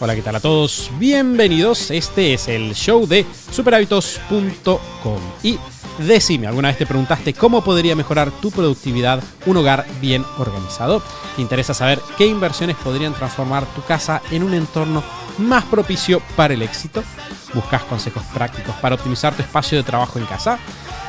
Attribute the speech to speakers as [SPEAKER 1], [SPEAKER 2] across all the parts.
[SPEAKER 1] Hola, ¿qué tal a todos? Bienvenidos. Este es el show de superhábitos.com. Y decime, ¿alguna vez te preguntaste cómo podría mejorar tu productividad un hogar bien organizado? ¿Te interesa saber qué inversiones podrían transformar tu casa en un entorno más propicio para el éxito? ¿Buscas consejos prácticos para optimizar tu espacio de trabajo en casa?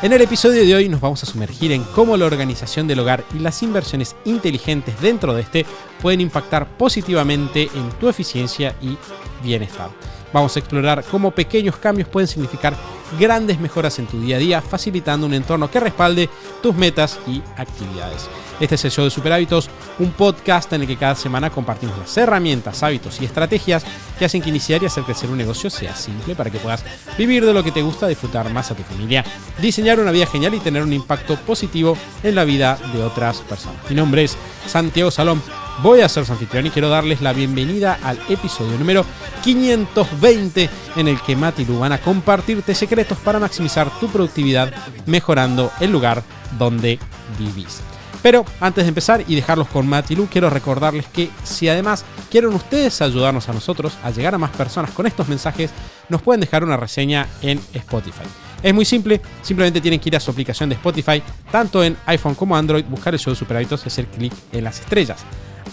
[SPEAKER 1] En el episodio de hoy nos vamos a sumergir en cómo la organización del hogar y las inversiones inteligentes dentro de este pueden impactar positivamente en tu eficiencia y bienestar. Vamos a explorar cómo pequeños cambios pueden significar grandes mejoras en tu día a día, facilitando un entorno que respalde tus metas y actividades. Este es el show de Superhábitos, un podcast en el que cada semana compartimos las herramientas, hábitos y estrategias que hacen que iniciar y hacer crecer un negocio sea simple para que puedas vivir de lo que te gusta, disfrutar más a tu familia, diseñar una vida genial y tener un impacto positivo en la vida de otras personas. Mi nombre es Santiago Salón. Voy a ser su anfitrión y quiero darles la bienvenida al episodio número 520 en el que Mati y Lu van a compartirte secretos para maximizar tu productividad mejorando el lugar donde vivís. Pero antes de empezar y dejarlos con Matt y Lu, quiero recordarles que si además quieren ustedes ayudarnos a nosotros a llegar a más personas con estos mensajes, nos pueden dejar una reseña en Spotify. Es muy simple, simplemente tienen que ir a su aplicación de Spotify, tanto en iPhone como Android, buscar el show de Superhábitos y hacer clic en las estrellas.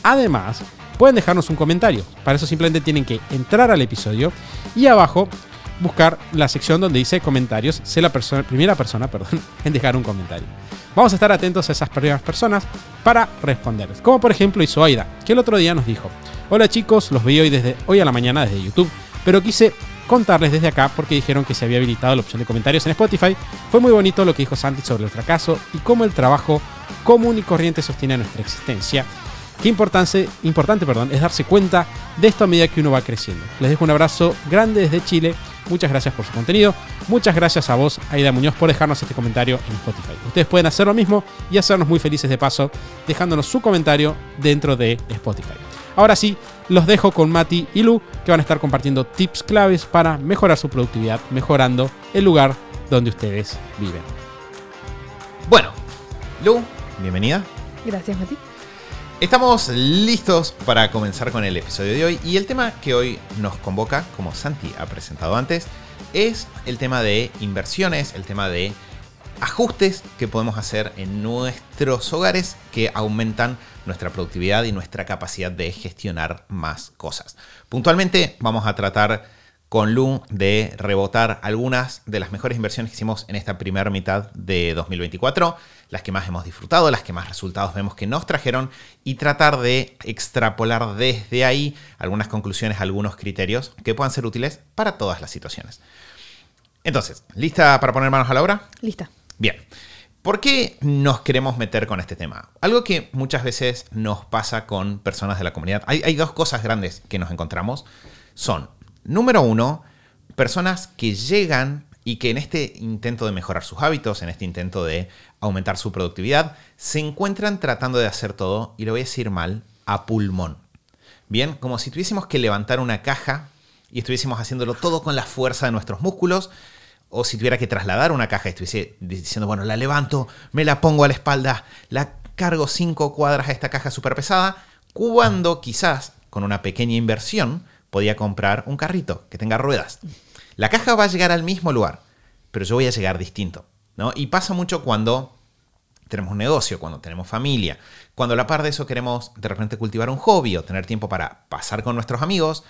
[SPEAKER 1] Además, pueden dejarnos un comentario. Para eso simplemente tienen que entrar al episodio y abajo buscar la sección donde dice comentarios, sé la primera persona perdón, en dejar un comentario. Vamos a estar atentos a esas primeras personas para responderles. Como por ejemplo hizo Aida, que el otro día nos dijo, hola chicos, los vi hoy, desde, hoy a la mañana desde YouTube, pero quise contarles desde acá porque dijeron que se había habilitado la opción de comentarios en Spotify. Fue muy bonito lo que dijo Santi sobre el fracaso y cómo el trabajo común y corriente sostiene nuestra existencia Qué importante, importante perdón, es darse cuenta de esto a medida que uno va creciendo. Les dejo un abrazo grande desde Chile. Muchas gracias por su contenido. Muchas gracias a vos, Aida Muñoz, por dejarnos este comentario en Spotify. Ustedes pueden hacer lo mismo y hacernos muy felices de paso, dejándonos su comentario dentro de Spotify. Ahora sí, los dejo con Mati y Lu, que van a estar compartiendo tips claves para mejorar su productividad, mejorando el lugar donde ustedes viven. Bueno, Lu,
[SPEAKER 2] bienvenida.
[SPEAKER 3] Gracias, Mati.
[SPEAKER 1] Estamos
[SPEAKER 2] listos para comenzar con el episodio de hoy y el tema que hoy nos convoca, como Santi ha presentado antes, es el tema de inversiones, el tema de ajustes que podemos hacer en nuestros hogares que aumentan nuestra productividad y nuestra capacidad de gestionar más cosas. Puntualmente vamos a tratar con Lu de rebotar algunas de las mejores inversiones que hicimos en esta primera mitad de 2024 las que más hemos disfrutado, las que más resultados vemos que nos trajeron y tratar de extrapolar desde ahí algunas conclusiones, algunos criterios que puedan ser útiles para todas las situaciones. Entonces, ¿lista para poner manos a la obra? Lista. Bien. ¿Por qué nos queremos meter con este tema? Algo que muchas veces nos pasa con personas de la comunidad. Hay, hay, dos cosas grandes que nos encontramos. Son, número uno, personas que llegan y que en este intento de mejorar sus hábitos, en este intento de aumentar su productividad, se encuentran tratando de hacer todo, y lo voy a decir mal, a pulmón. Bien, como si tuviésemos que levantar una caja y estuviésemos haciéndolo todo con la fuerza de nuestros músculos, o si tuviera que trasladar una caja y estuviese diciendo, bueno, la levanto, me la pongo a la espalda, la cargo cinco cuadras a esta caja súper pesada, cuando quizás con una pequeña inversión podía comprar un carrito que tenga ruedas. La caja va a llegar al mismo lugar, pero yo voy a llegar distinto. ¿no? Y pasa mucho cuando tenemos un negocio, cuando tenemos familia, cuando a la par de eso queremos de repente cultivar un hobby o tener tiempo para pasar con nuestros amigos,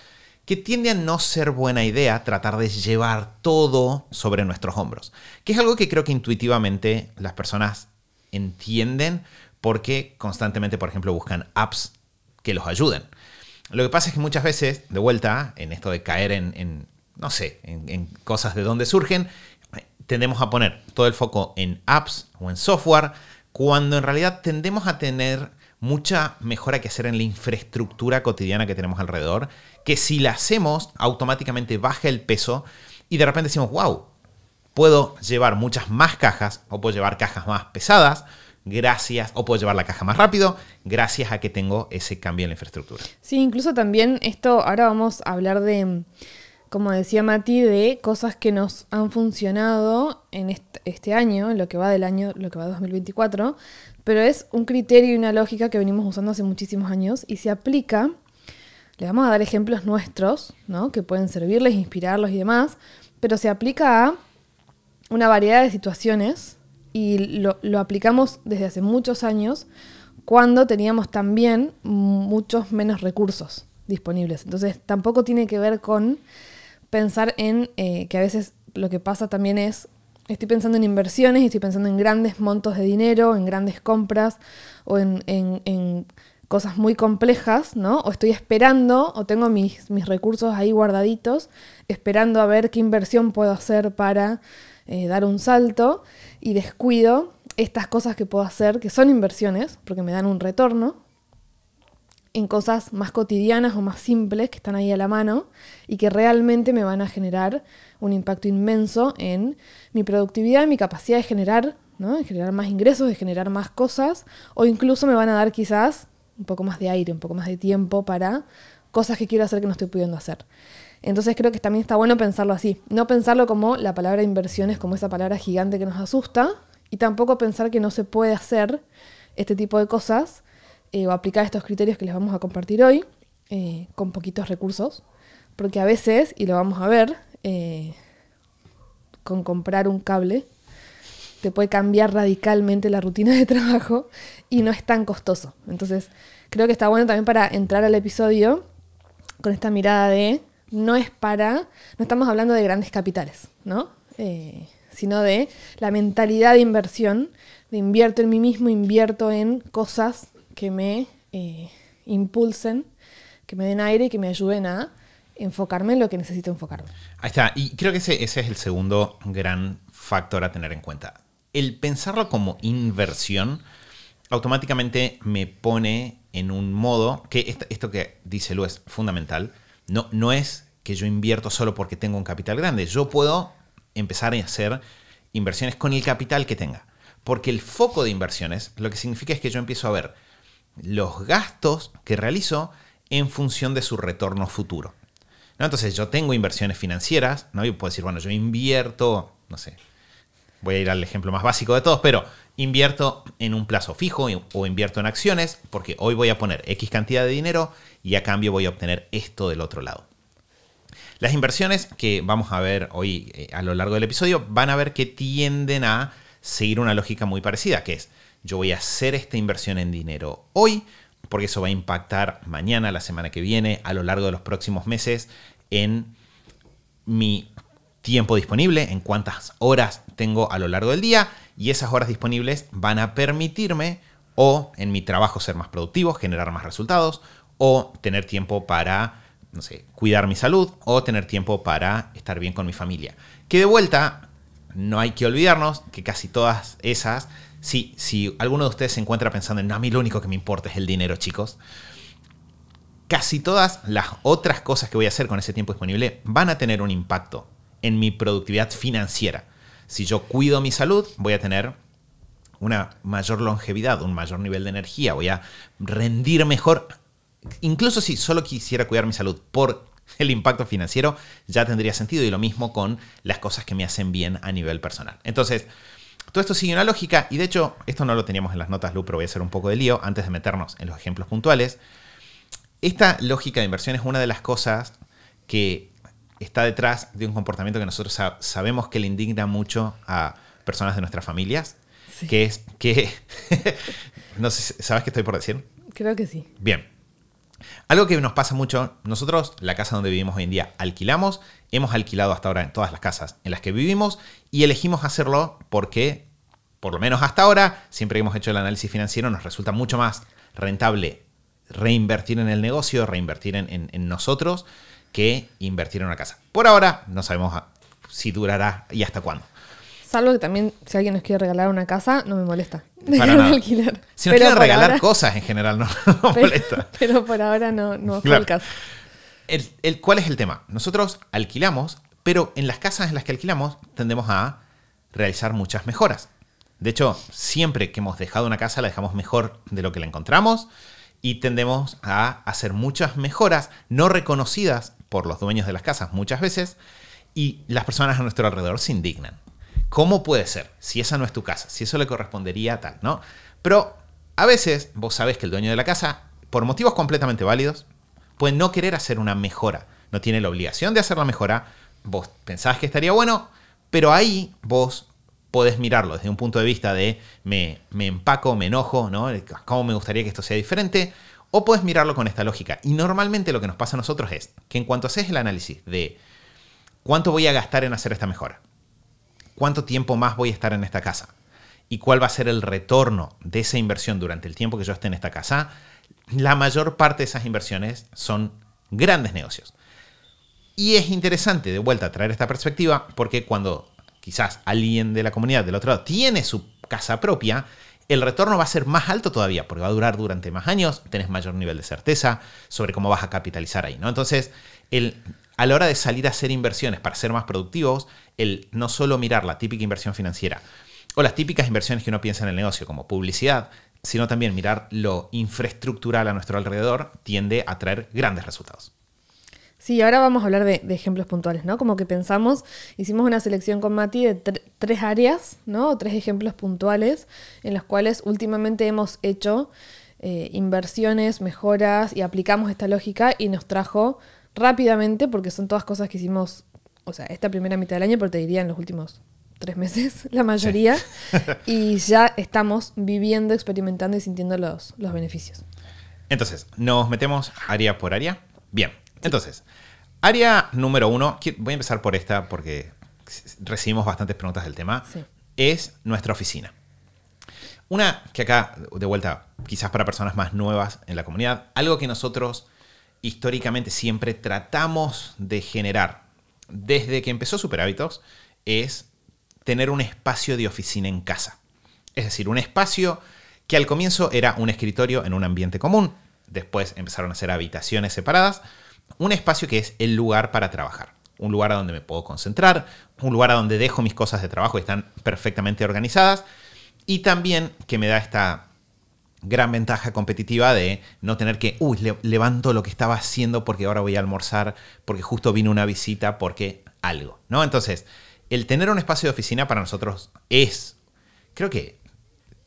[SPEAKER 2] que tiende a no ser buena idea tratar de llevar todo sobre nuestros hombros, que es algo que creo que intuitivamente las personas entienden porque constantemente, por ejemplo, buscan apps que los ayuden. Lo que pasa es que muchas veces, de vuelta, en esto de caer en no sé, en, cosas de dónde surgen, tendemos a poner todo el foco en apps o en software, cuando en realidad tendemos a tener mucha mejora que hacer en la infraestructura cotidiana que tenemos alrededor, que si la hacemos automáticamente baja el peso y de repente decimos, wow, puedo llevar muchas más cajas o puedo llevar cajas más pesadas, gracias, o puedo llevar la caja más rápido, gracias a que tengo ese cambio en la infraestructura.
[SPEAKER 3] Sí, incluso también esto, ahora vamos a hablar de como decía Mati, de cosas que nos han funcionado en este año, en lo que va del año, lo que va 2024, pero es un criterio y una lógica que venimos usando hace muchísimos años y se aplica. Le vamos a dar ejemplos nuestros, ¿no? Que pueden servirles, inspirarlos y demás, pero se aplica a una variedad de situaciones y lo aplicamos desde hace muchos años cuando teníamos también muchos menos recursos disponibles. Entonces tampoco tiene que ver con pensar en eh, que a veces lo que pasa también es, estoy pensando en inversiones, estoy pensando en grandes montos de dinero, en grandes compras o en, cosas muy complejas, ¿no? O estoy esperando, o tengo mis, mis, recursos ahí guardaditos, esperando a ver qué inversión puedo hacer para eh, dar un salto y descuido estas cosas que puedo hacer, que son inversiones, porque me dan un retorno, en cosas más cotidianas o más simples que están ahí a la mano y que realmente me van a generar un impacto inmenso en mi productividad, en mi capacidad de generar, ¿no? de generar más ingresos, de generar más cosas, o incluso me van a dar quizás un poco más de aire, un poco más de tiempo para cosas que quiero hacer que no estoy pudiendo hacer. Entonces creo que también está bueno pensarlo así, no pensarlo como la palabra inversiones, como esa palabra gigante que nos asusta, y tampoco pensar que no se puede hacer este tipo de cosas, eh, o aplicar estos criterios que les vamos a compartir hoy eh, con poquitos recursos, porque a veces, y lo vamos a ver, eh, con comprar un cable te puede cambiar radicalmente la rutina de trabajo y no es tan costoso. Entonces, creo que está bueno también para entrar al episodio con esta mirada de no es para, no estamos hablando de grandes capitales, ¿no? sino de la mentalidad de inversión, de invierto en mí mismo, invierto en cosas que me eh, impulsen, que me den aire y que me ayuden a enfocarme en lo que necesito enfocarme.
[SPEAKER 2] Ahí está, y creo que ese, es el segundo gran factor a tener en cuenta. El pensarlo como inversión automáticamente me pone en un modo que esto que dice Lu es fundamental. No, no es que yo invierto solo porque tengo un capital grande. Yo puedo empezar a hacer inversiones con el capital que tenga. Porque el foco de inversiones lo que significa es que yo empiezo a ver los gastos que realizo en función de su retorno futuro. Entonces yo tengo inversiones financieras, ¿no? Y puedo decir, bueno, yo invierto, no sé, voy a ir al ejemplo más básico de todos, pero invierto en un plazo fijo o invierto en acciones porque hoy voy a poner X cantidad de dinero y a cambio voy a obtener esto del otro lado. Las inversiones que vamos a ver hoy eh, a lo largo del episodio van a ver que tienden a seguir una lógica muy parecida, que es yo voy a hacer esta inversión en dinero hoy, porque eso va a impactar mañana, la semana que viene, a lo largo de los próximos meses, en mi tiempo disponible, en cuántas horas tengo a lo largo del día, y esas horas disponibles van a permitirme o en mi trabajo ser más productivo, generar más resultados, o tener tiempo para, no sé, cuidar mi salud, o tener tiempo para estar bien con mi familia. Que de vuelta, no hay que olvidarnos que casi todas esas si, si alguno de ustedes se encuentra pensando en, no, a mí lo único que me importa es el dinero, chicos, casi todas las otras cosas que voy a hacer con ese tiempo disponible van a tener un impacto en mi productividad financiera. Si yo cuido mi salud, voy a tener una mayor longevidad, un mayor nivel de energía, voy a rendir mejor. Incluso si solo quisiera cuidar mi salud por el impacto financiero ya tendría sentido y lo mismo con las cosas que me hacen bien a nivel personal. Entonces, todo esto sigue una lógica, y de hecho, esto no lo teníamos en las notas, Lu, pero voy a hacer un poco de lío antes de meternos en los ejemplos puntuales. Esta lógica de inversión es una de las cosas que está detrás de un comportamiento que nosotros sabemos que le indigna mucho a personas de nuestras familias, que es que... no ¿sabes qué estoy por decir? Creo que sí. Bien. Algo que nos pasa mucho, nosotros la casa donde vivimos hoy en día alquilamos, hemos alquilado hasta ahora en todas las casas en las que vivimos y elegimos hacerlo porque, por lo menos hasta ahora, siempre que hemos hecho el análisis financiero nos resulta mucho más rentable reinvertir en el negocio, reinvertir en, nosotros, que invertir en una casa. Por ahora no sabemos si durará y hasta cuándo.
[SPEAKER 3] Salvo que también, si alguien nos quiere regalar una casa, no me molesta. Para nada. Alquilar. Si nos quieren regalar cosas en general, no, no molesta. Pero por ahora no, no el caso.
[SPEAKER 2] ¿Cuál es el tema? Nosotros alquilamos, pero en las casas en las que alquilamos tendemos a realizar muchas mejoras. De hecho, siempre que hemos dejado una casa la dejamos mejor de lo que la encontramos y tendemos a hacer muchas mejoras no reconocidas por los dueños de las casas muchas veces y las personas a nuestro alrededor se indignan. ¿Cómo puede ser? Si esa no es tu casa, si eso le correspondería a tal, ¿no? Pero a veces vos sabés que el dueño de la casa, por motivos completamente válidos, puede no querer hacer una mejora. No tiene la obligación de hacer la mejora. Vos pensás que estaría bueno, pero ahí vos podés mirarlo desde un punto de vista de me, empaco, me enojo, ¿no? ¿Cómo me gustaría que esto sea diferente? O podés mirarlo con esta lógica. Y normalmente lo que nos pasa a nosotros es que en cuanto haces el análisis de cuánto voy a gastar en hacer esta mejora, cuánto tiempo más voy a estar en esta casa y cuál va a ser el retorno de esa inversión durante el tiempo que yo esté en esta casa, la mayor parte de esas inversiones son grandes negocios. Y es interesante de vuelta traer esta perspectiva porque cuando quizás alguien de la comunidad del otro lado tiene su casa propia, el retorno va a ser más alto todavía porque va a durar durante más años, tenés mayor nivel de certeza sobre cómo vas a capitalizar ahí, ¿no? Entonces, el a la hora de salir a hacer inversiones para ser más productivos, el no solo mirar la típica inversión financiera o las típicas inversiones que uno piensa en el negocio, como publicidad, sino también mirar lo infraestructural a nuestro alrededor, tiende a traer grandes resultados.
[SPEAKER 3] Sí, ahora vamos a hablar de, ejemplos puntuales, ¿no? Como que pensamos, hicimos una selección con Mati de tres áreas, ¿no? tres ejemplos puntuales en los cuales últimamente hemos hecho eh, inversiones, mejoras y aplicamos esta lógica y nos trajo rápidamente porque son todas cosas que hicimos, o sea, esta primera mitad del año, pero te diría en los últimos tres meses, la mayoría, y ya estamos viviendo, experimentando y sintiendo los, los beneficios.
[SPEAKER 2] Entonces, nos metemos área por área. Bien, entonces, área número uno, voy a empezar por esta porque recibimos bastantes preguntas del tema, es nuestra oficina. Una que acá, de vuelta, quizás para personas más nuevas en la comunidad, algo que nosotros históricamente siempre tratamos de generar desde que empezó Superhábitos es tener un espacio de oficina en casa. Es decir, un espacio que al comienzo era un escritorio en un ambiente común, después empezaron a ser habitaciones separadas, un espacio que es el lugar para trabajar, un lugar a donde me puedo concentrar, un lugar a donde dejo mis cosas de trabajo que están perfectamente organizadas y también que me da esta gran ventaja competitiva de no tener que, uy, levanto lo que estaba haciendo porque ahora voy a almorzar, porque justo vino una visita, porque algo, ¿no? Entonces, el tener un espacio de oficina para nosotros es, creo que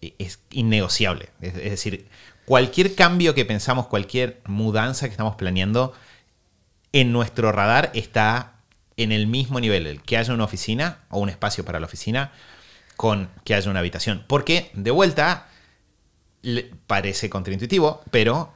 [SPEAKER 2] e, es innegociable. Es, es decir, cualquier cambio que pensamos, cualquier mudanza que estamos planeando, en nuestro radar está en el mismo nivel, el que haya una oficina o un espacio para la oficina con que haya una habitación. Porque, de vuelta, parece contraintuitivo, pero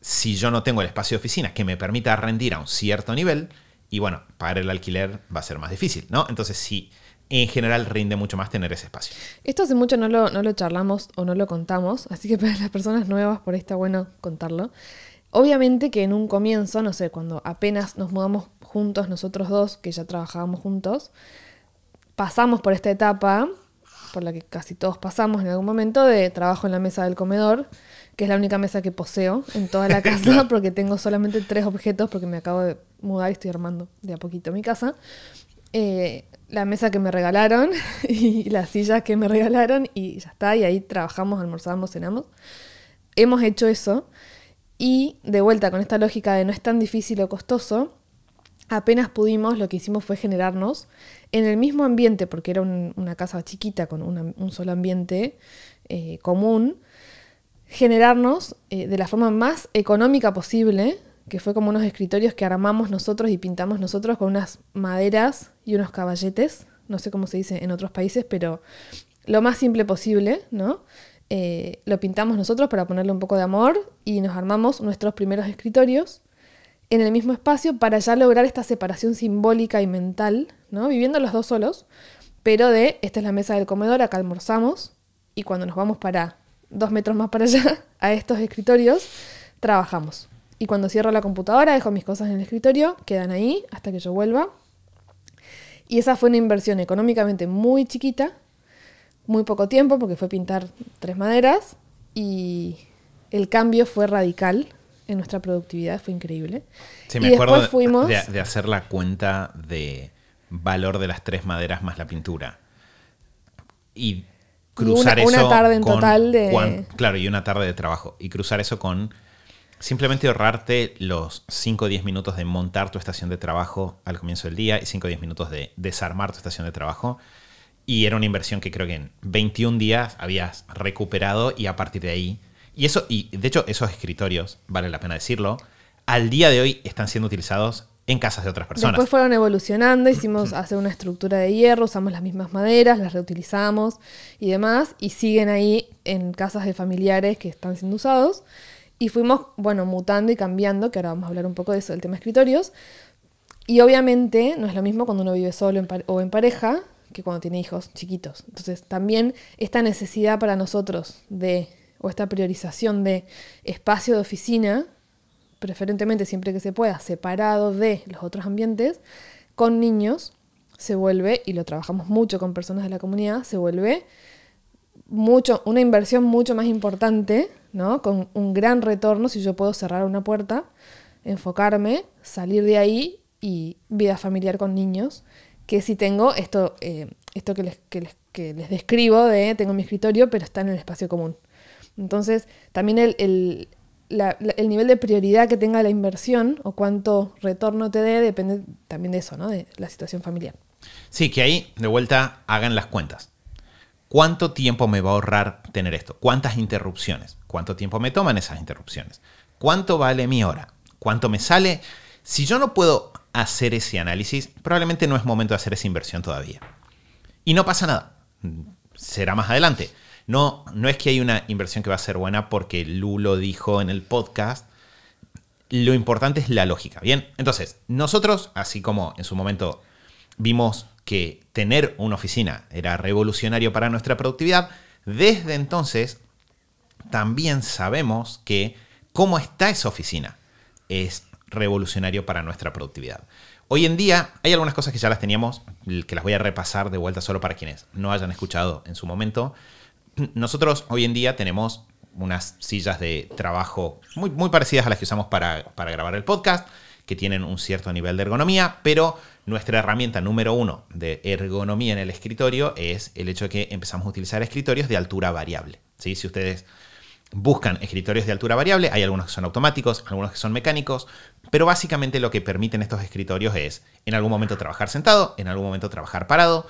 [SPEAKER 2] si yo no tengo el espacio de oficina que me permita rendir a un cierto nivel, y bueno, pagar el alquiler va a ser más difícil, ¿no? Entonces sí, en general rinde mucho más tener ese espacio.
[SPEAKER 3] Esto hace mucho no no lo charlamos o no lo contamos, así que para las personas nuevas por ahí está bueno contarlo. Obviamente que en un comienzo, no sé, cuando apenas nos mudamos juntos nosotros dos, que ya trabajábamos juntos, pasamos por esta etapa por la que casi todos pasamos en algún momento, de trabajo en la mesa del comedor, que es la única mesa que poseo en toda la casa, porque tengo solamente tres objetos, porque me acabo de mudar y estoy armando de a poquito mi casa. Eh, la mesa que me regalaron y las sillas que me regalaron y ya está, y ahí trabajamos, almorzamos, cenamos. Hemos hecho eso y de vuelta con esta lógica de no es tan difícil o costoso, apenas pudimos lo que hicimos fue generarnos en el mismo ambiente, porque era una casa chiquita con un solo ambiente eh, común, generarnos eh, de la forma más económica posible, que fue como unos escritorios que armamos nosotros y pintamos nosotros con unas maderas y unos caballetes, no sé cómo se dice en otros países, pero lo más simple posible, ¿no? Eh, lo pintamos nosotros para ponerle un poco de amor y nos armamos nuestros primeros escritorios en el mismo espacio para ya lograr esta separación simbólica y mental, Viviendo los dos solos, pero de esta es la mesa del comedor, acá almorzamos y cuando nos vamos para dos metros más para allá, a estos escritorios, trabajamos. Y cuando cierro la computadora, dejo mis cosas en el escritorio, quedan ahí hasta que yo vuelva. Y esa fue una inversión económicamente muy chiquita, muy poco tiempo, porque fue pintar tres maderas y el cambio fue radical en nuestra productividad, fue increíble. Sí, me acuerdo fuimos... de,
[SPEAKER 2] hacer la cuenta de valor de las tres maderas más la pintura. Y cruzar una, una tarde en total de. claro, y una tarde de trabajo. Y cruzar eso con simplemente ahorrarte los 5 o 10 minutos de montar tu estación de trabajo al comienzo del día y 5 o 10 minutos de desarmar tu estación de trabajo. Y era una inversión que creo que en 21 días habías recuperado y a partir de ahí y eso, y de hecho, esos escritorios, vale la pena decirlo, al día de hoy están siendo utilizados en casas de otras personas. Después
[SPEAKER 3] fueron evolucionando, hicimos mm. hacer una estructura de hierro, usamos las mismas maderas, las reutilizamos y demás, y siguen ahí en casas de familiares que están siendo usados. Y fuimos, bueno, mutando y cambiando, que ahora vamos a hablar un poco de eso, del tema escritorios. Y obviamente no es lo mismo cuando uno vive solo o en pareja que cuando tiene hijos chiquitos. Entonces también esta necesidad para nosotros de o esta priorización de espacio de oficina, preferentemente siempre que se pueda, separado de los otros ambientes, con niños se vuelve, y lo trabajamos mucho con personas de la comunidad, se vuelve mucho, una inversión mucho más importante, ¿no? Con un gran retorno si yo puedo cerrar una puerta, enfocarme, salir de ahí y vida familiar con niños, que si tengo esto, eh, esto que les, que les describo de tengo mi escritorio, pero está en el espacio común. Entonces, también el, nivel de prioridad que tenga la inversión o cuánto retorno te dé depende también de eso, ¿no? De la situación familiar.
[SPEAKER 2] Sí, que ahí, de vuelta, hagan las cuentas. ¿Cuánto tiempo me va a ahorrar tener esto? ¿Cuántas interrupciones? ¿Cuánto tiempo me toman esas interrupciones? ¿Cuánto vale mi hora? ¿Cuánto me sale? Si yo no puedo hacer ese análisis, probablemente no es momento de hacer esa inversión todavía. Y no pasa nada. Será más adelante. No, no es que hay una inversión que va a ser buena porque Lu lo dijo en el podcast. Lo importante es la lógica. Bien, entonces, nosotros, así como en su momento vimos que tener una oficina era revolucionario para nuestra productividad, desde entonces también sabemos que cómo está esa oficina es revolucionario para nuestra productividad. Hoy en día hay algunas cosas que ya las teníamos, que las voy a repasar de vuelta solo para quienes no hayan escuchado en su momento nosotros hoy en día tenemos unas sillas de trabajo muy, parecidas a las que usamos para, grabar el podcast, que tienen un cierto nivel de ergonomía, pero nuestra herramienta número uno de ergonomía en el escritorio es el hecho de que empezamos a utilizar escritorios de altura variable. ¿sí? Si ustedes buscan escritorios de altura variable, hay algunos que son automáticos, algunos que son mecánicos, pero básicamente lo que permiten estos escritorios es en algún momento trabajar sentado, en algún momento trabajar parado.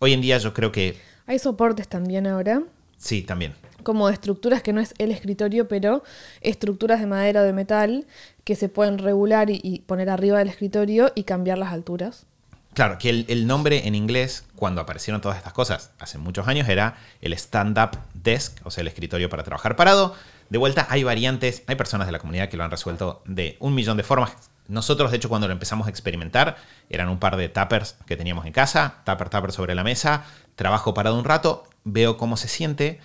[SPEAKER 2] Hoy en día yo creo que...
[SPEAKER 3] Hay soportes también ahora Sí, también. Como estructuras que no es el escritorio, pero estructuras de madera o de metal que se pueden regular y, poner arriba del escritorio y cambiar las alturas.
[SPEAKER 2] Claro, que el, el, nombre en inglés, cuando aparecieron todas estas cosas hace muchos años, era el stand-up desk, o sea, el escritorio para trabajar parado. De vuelta, hay variantes, hay personas de la comunidad que lo han resuelto de un millón de formas nosotros, de hecho, cuando lo empezamos a experimentar, eran un par de tappers que teníamos en casa, tapper, tapper sobre la mesa, trabajo parado un rato, veo cómo se siente.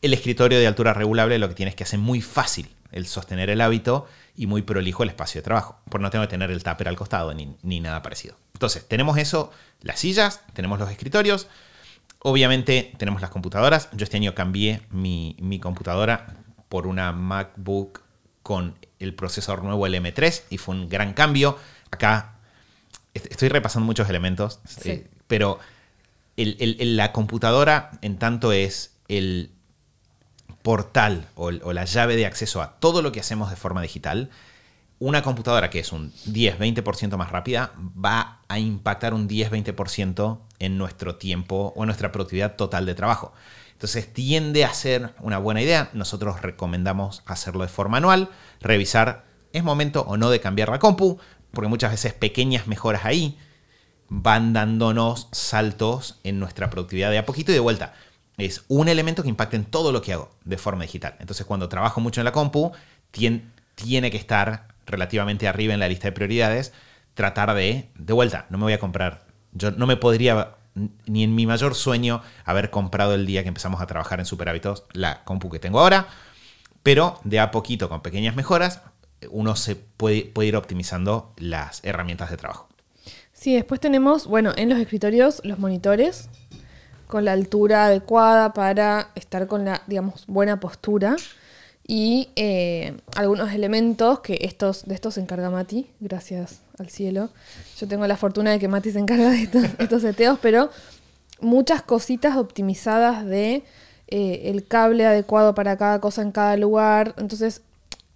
[SPEAKER 2] El escritorio de altura regulable lo que tiene que hacer muy fácil el sostener el hábito y muy prolijo el espacio de trabajo, por no tengo que tener el tupper al costado ni, nada parecido. Entonces, tenemos eso, las sillas, tenemos los escritorios, obviamente tenemos las computadoras. Yo este año cambié mi, mi computadora por una MacBook con el procesador nuevo, el M3, y fue un gran cambio. Acá estoy repasando muchos elementos, eh, pero la computadora en tanto es el portal o, o, la llave de acceso a todo lo que hacemos de forma digital, una computadora que es un 10-20% más rápida va a impactar un 10-20% en nuestro tiempo o en nuestra productividad total de trabajo. Entonces tiende a ser una buena idea. Nosotros recomendamos hacerlo de forma anual, revisar es momento o no de cambiar la compu, porque muchas veces pequeñas mejoras ahí van dándonos saltos en nuestra productividad de a poquito y de vuelta. Es un elemento que impacta en todo lo que hago de forma digital. Entonces cuando trabajo mucho en la compu, tiene que estar relativamente arriba en la lista de prioridades, tratar de, de vuelta, no me voy a comprar, yo no me podría ni en mi mayor sueño haber comprado el día que empezamos a trabajar en Superhábitos la compu que tengo ahora. Pero de a poquito, con pequeñas mejoras, uno se puede, ir optimizando las herramientas de trabajo.
[SPEAKER 3] Sí, después tenemos, bueno, en los escritorios los monitores con la altura adecuada para estar con la, digamos, buena postura y eh, algunos elementos que estos, de estos se encarga Mati. Gracias al cielo. Yo tengo la fortuna de que Mati se encarga de estos, seteos, pero muchas cositas optimizadas de eh, el cable adecuado para cada cosa en cada lugar. Entonces,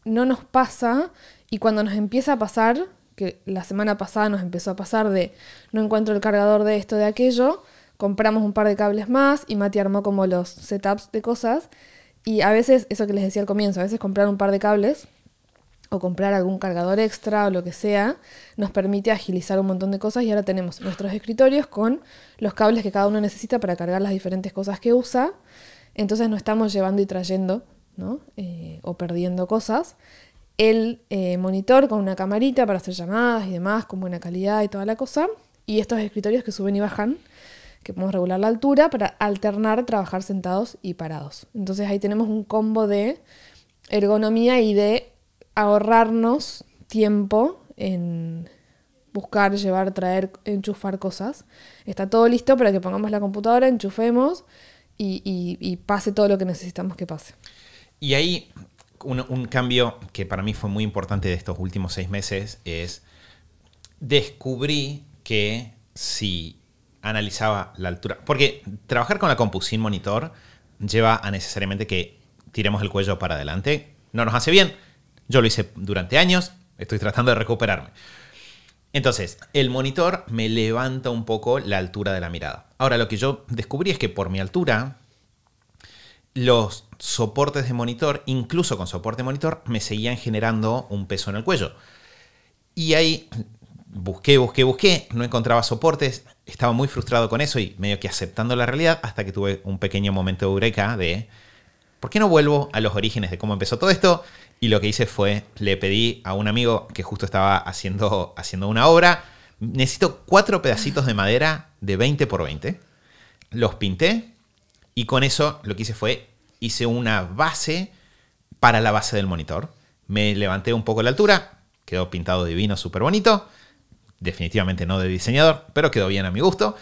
[SPEAKER 3] no nos pasa y cuando nos empieza a pasar, que la semana pasada nos empezó a pasar de no encuentro el cargador de esto, de aquello, compramos un par de cables más y Mati armó como los setups de cosas. Y a veces, eso que les decía al comienzo, a veces comprar un par de cables o comprar algún cargador extra o lo que sea, nos permite agilizar un montón de cosas y ahora tenemos nuestros escritorios con los cables que cada uno necesita para cargar las diferentes cosas que usa. Entonces no estamos llevando y trayendo ¿no? Eh, o perdiendo cosas. El eh, monitor con una camarita para hacer llamadas y demás con buena calidad y toda la cosa. Y estos escritorios que suben y bajan, que podemos regular la altura para alternar trabajar sentados y parados. Entonces ahí tenemos un combo de ergonomía y de ahorrarnos tiempo en buscar, llevar, traer, enchufar cosas. Está todo listo para que pongamos la computadora, enchufemos y, pase todo lo que necesitamos que pase.
[SPEAKER 2] Y ahí un, cambio que para mí fue muy importante de estos últimos seis meses es descubrí que si analizaba la altura, porque trabajar con la compu sin monitor lleva a necesariamente que tiremos el cuello para adelante, no nos hace bien yo lo hice durante años, estoy tratando de recuperarme. Entonces, el monitor me levanta un poco la altura de la mirada. Ahora, lo que yo descubrí es que por mi altura, los soportes de monitor, incluso con soporte de monitor, me seguían generando un peso en el cuello. Y ahí busqué, busqué, busqué, no encontraba soportes, estaba muy frustrado con eso y medio que aceptando la realidad hasta que tuve un pequeño momento de eureka de ¿por qué no vuelvo a los orígenes de cómo empezó todo esto? Y lo que hice fue, le pedí a un amigo que justo estaba haciendo, haciendo una obra, necesito cuatro pedacitos de madera de 20 por 20, los pinté y con eso lo que hice fue, hice una base para la base del monitor. Me levanté un poco la altura, quedó pintado divino, súper bonito. Definitivamente no de diseñador, pero quedó bien a mi gusto.